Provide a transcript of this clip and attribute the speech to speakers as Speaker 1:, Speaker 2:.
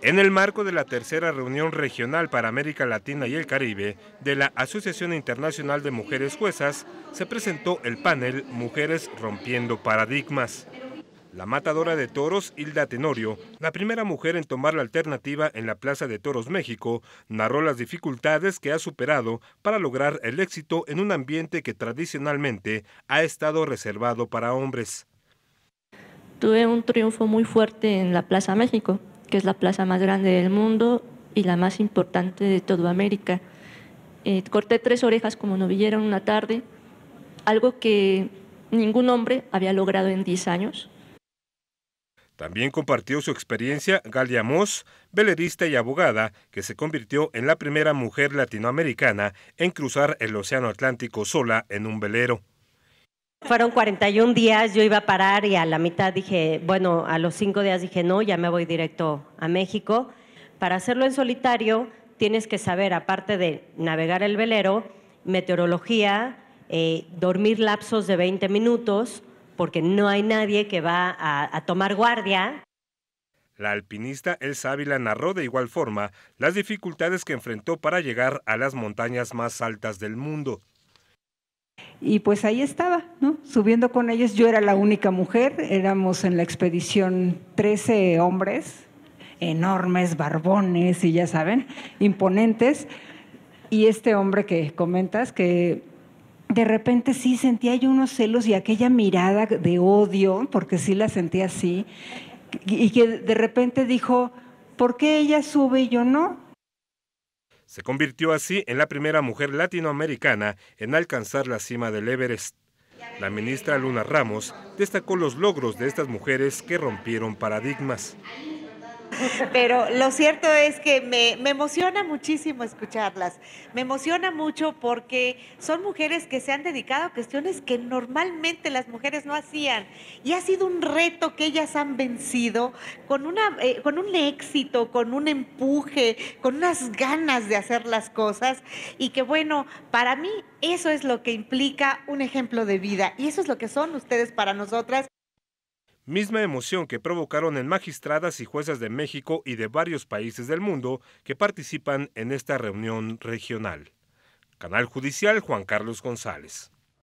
Speaker 1: En el marco de la tercera reunión regional para América Latina y el Caribe de la Asociación Internacional de Mujeres Juezas, se presentó el panel Mujeres Rompiendo Paradigmas. La matadora de toros, Hilda Tenorio, la primera mujer en tomar la alternativa en la Plaza de Toros México, narró las dificultades que ha superado para lograr el éxito en un ambiente que tradicionalmente ha estado reservado para hombres.
Speaker 2: Tuve un triunfo muy fuerte en la Plaza México que es la plaza más grande del mundo y la más importante de toda América. Eh, corté tres orejas como novillera en una tarde, algo que ningún hombre había logrado en 10 años.
Speaker 1: También compartió su experiencia Galia Moss, velerista y abogada, que se convirtió en la primera mujer latinoamericana en cruzar el Océano Atlántico sola en un velero. Fueron 41
Speaker 3: días, yo iba a parar y a la mitad dije, bueno, a los cinco días dije, no, ya me voy directo a México. Para hacerlo en solitario tienes que saber, aparte de navegar el velero, meteorología, eh, dormir lapsos de 20 minutos, porque no hay nadie que va a, a tomar guardia.
Speaker 1: La alpinista Elsa Ávila narró de igual forma las dificultades que enfrentó para llegar a las montañas más altas del mundo
Speaker 4: y pues ahí estaba, ¿no? Subiendo con ellos, yo era la única mujer, éramos en la expedición 13 hombres, enormes, barbones y ya saben, imponentes. Y este hombre que comentas, que de repente sí sentía yo unos celos y aquella mirada de odio, porque sí la sentía así, y que de repente dijo, ¿por qué ella sube y yo no?
Speaker 1: Se convirtió así en la primera mujer latinoamericana en alcanzar la cima del Everest. La ministra Luna Ramos destacó los logros de estas mujeres que rompieron paradigmas.
Speaker 5: Pero lo cierto es que me, emociona muchísimo escucharlas. Me emociona mucho porque son mujeres que se han dedicado a cuestiones que normalmente las mujeres no hacían. Y ha sido un reto que ellas han vencido con, una, eh, con un éxito, con un empuje, con unas ganas de hacer las cosas. Y que bueno, para mí eso es lo que implica un ejemplo de vida. Y eso es lo que son ustedes
Speaker 1: para nosotras misma emoción que provocaron en magistradas y juezas de México y de varios países del mundo que participan en esta reunión regional. Canal Judicial Juan Carlos González.